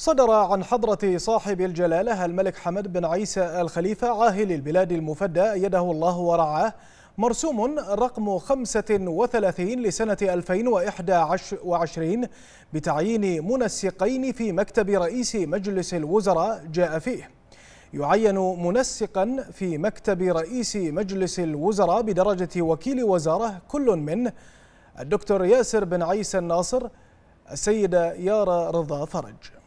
صدر عن حضرة صاحب الجلالة الملك حمد بن عيسى الخليفة عاهل البلاد المفدى أيده الله ورعاه مرسوم رقم 35 لسنة 2021 بتعيين منسقين في مكتب رئيس مجلس الوزراء جاء فيه يعين منسقا في مكتب رئيس مجلس الوزراء بدرجة وكيل وزارة كل من الدكتور ياسر بن عيسى الناصر السيدة يارا رضا فرج